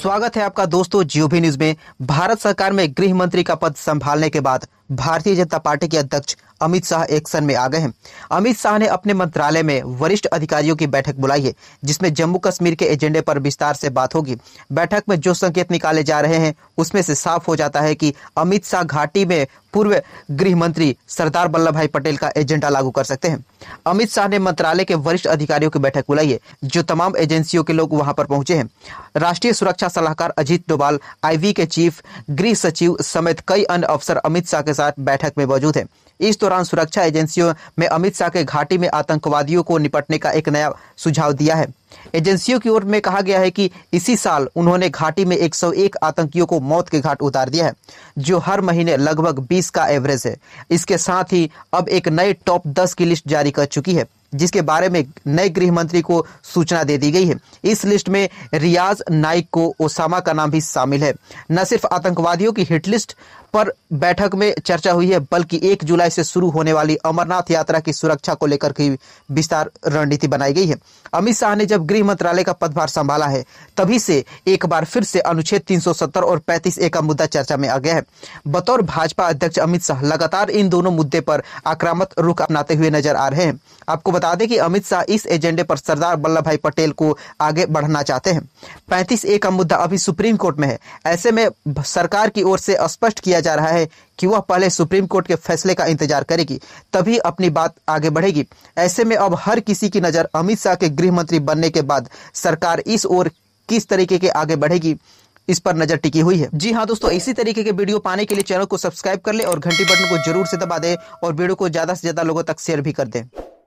स्वागत है आपका दोस्तों जियो न्यूज में भारत सरकार में गृह मंत्री का पद संभालने के बाद भारतीय जनता पार्टी के अध्यक्ष अमित शाह एक सन में आ गए हैं अमित शाह ने अपने मंत्रालय में वरिष्ठ अधिकारियों की बैठक बुलाई है जिसमें जम्मू कश्मीर के एजेंडे पर विस्तार से बात होगी बैठक में जो संकेत निकाले जा रहे हैं उसमें से साफ हो जाता है कि अमित शाह घाटी में पूर्व गृह मंत्री सरदार वल्लभ भाई पटेल का एजेंडा लागू कर सकते हैं अमित शाह ने मंत्रालय के वरिष्ठ अधिकारियों की बैठक बुलाई है जो तमाम एजेंसियों के लोग वहां पर पहुंचे हैं राष्ट्रीय सुरक्षा सलाहकार अजीत डोभाल आईवी के चीफ गृह सचिव समेत कई अन्य अफसर अमित शाह के साथ बैठक में मौजूद है इस दौरान सुरक्षा एजेंसियों में अमित शाह के घाटी में आतंकवादियों को निपटने का एक नया सुझाव दिया है एजेंसियों की ओर में कहा गया है कि इसी साल उन्होंने घाटी में 101 आतंकियों को मौत के घाट उतार दिया है जो हर महीने लगभग 20 का एवरेज है इसके साथ ही अब एक नए टॉप 10 की लिस्ट जारी कर चुकी है जिसके बारे में नए गृह मंत्री को सूचना दे दी गई है इस लिस्ट में रियाज नाइक को ओसामा का नाम भी शामिल है न सिर्फ आतंकवादियों की हिट लिस्ट पर बैठक में चर्चा हुई है बल्कि एक जुलाई से शुरू होने वाली अमरनाथ यात्रा की सुरक्षा को लेकर की विस्तार रणनीति बनाई गई है अमित शाह ने जब गृह मंत्रालय का पदभार संभाला है तभी से एक बार फिर से अनुच्छेद 370 और 35 ए का मुद्दा चर्चा में आ गया है बतौर भाजपा अध्यक्ष अमित शाह लगातार इन दोनों मुद्दे पर आक्रामक रुख अपनाते हुए नजर आ रहे हैं आपको बता दें कि अमित शाह इस एजेंडे पर सरदार वल्लभ भाई पटेल को आगे बढ़ना चाहते हैं पैंतीस ए का मुद्दा अभी सुप्रीम कोर्ट में है ऐसे में सरकार की ओर से स्पष्ट किया जा रहा है कि वह पहले सुप्रीम कोर्ट के फैसले का इंतजार करेगी तभी अपनी बात आगे बढ़ेगी ऐसे में अब हर किसी की नज़र अमित शाह के गृह मंत्री बनने के बाद सरकार इस ओर किस तरीके के आगे बढ़ेगी इस पर नजर टिकी हुई है जी हाँ दोस्तों तो इसी तरीके के वीडियो पाने के लिए चैनल को सब्सक्राइब कर ले और घंटी बटन को जरूर से दबा दे और वीडियो को ज्यादा से ज्यादा लोगों तक शेयर भी कर दें